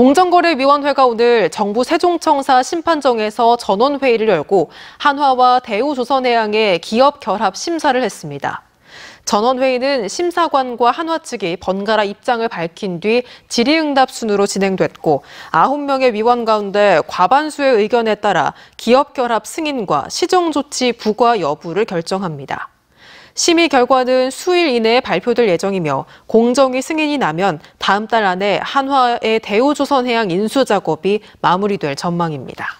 공정거래위원회가 오늘 정부 세종청사 심판정에서 전원회의를 열고 한화와 대우조선해양의 기업 결합 심사를 했습니다. 전원회의는 심사관과 한화 측이 번갈아 입장을 밝힌 뒤 질의응답 순으로 진행됐고 9명의 위원 가운데 과반수의 의견에 따라 기업 결합 승인과 시정조치 부과 여부를 결정합니다. 심의 결과는 수일 이내에 발표될 예정이며 공정위 승인이 나면 다음 달 안에 한화의 대우조선해양 인수 작업이 마무리될 전망입니다.